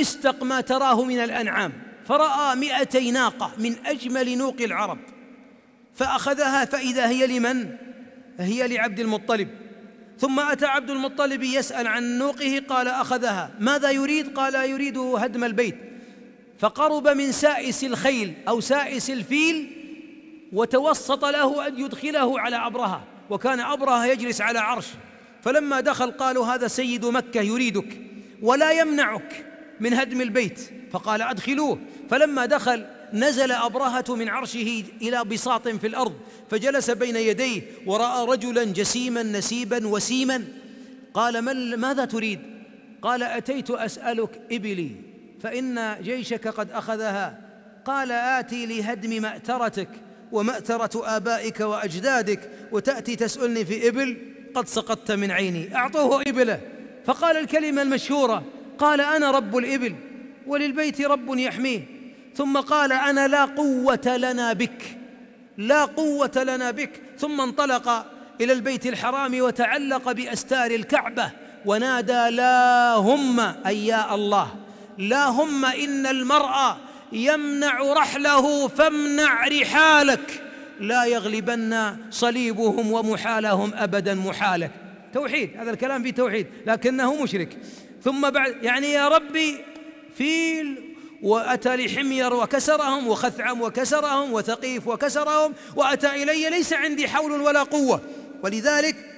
استق ما تراه من الأنعام فرأى مئتي ناقة من أجمل نوق العرب فأخذها فإذا هي لمن؟ هي لعبد المطلب ثم أتى عبد المطلب يسأل عن نوقه قال أخذها ماذا يريد؟ قال يريد هدم البيت فقرب من سائس الخيل أو سائس الفيل وتوسط له أن يدخله على أبرهة وكان أبرهة يجلس على عرش فلما دخل قالوا هذا سيد مكة يريدك ولا يمنعك من هدم البيت فقال أدخلوه فلما دخل نزل أبرهة من عرشه إلى بساط في الأرض فجلس بين يديه ورأى رجلا جسيما نسيبا وسيما قال من ماذا تريد قال أتيت أسألك إبلي فإن جيشك قد أخذها قال آتي لهدم مأترتك ومأترة آبائك وأجدادك وتأتي تسألني في إبل قد سقطت من عيني أعطوه إبله فقال الكلمة المشهورة قال انا رب الابل وللبيت رب يحميه ثم قال انا لا قوه لنا بك لا قوه لنا بك ثم انطلق الى البيت الحرام وتعلق باستار الكعبه ونادى لا هم اي يا الله لا هم ان المرء يمنع رحله فامنع رحالك لا يغلبن صليبهم ومحالهم ابدا محالك توحيد هذا الكلام فيه توحيد لكنه مشرك ثم بعد يعني يا ربي فيل وأتى لحمير وكسرهم وخثعم وكسرهم وثقيف وكسرهم وأتى إلي ليس عندي حول ولا قوة ولذلك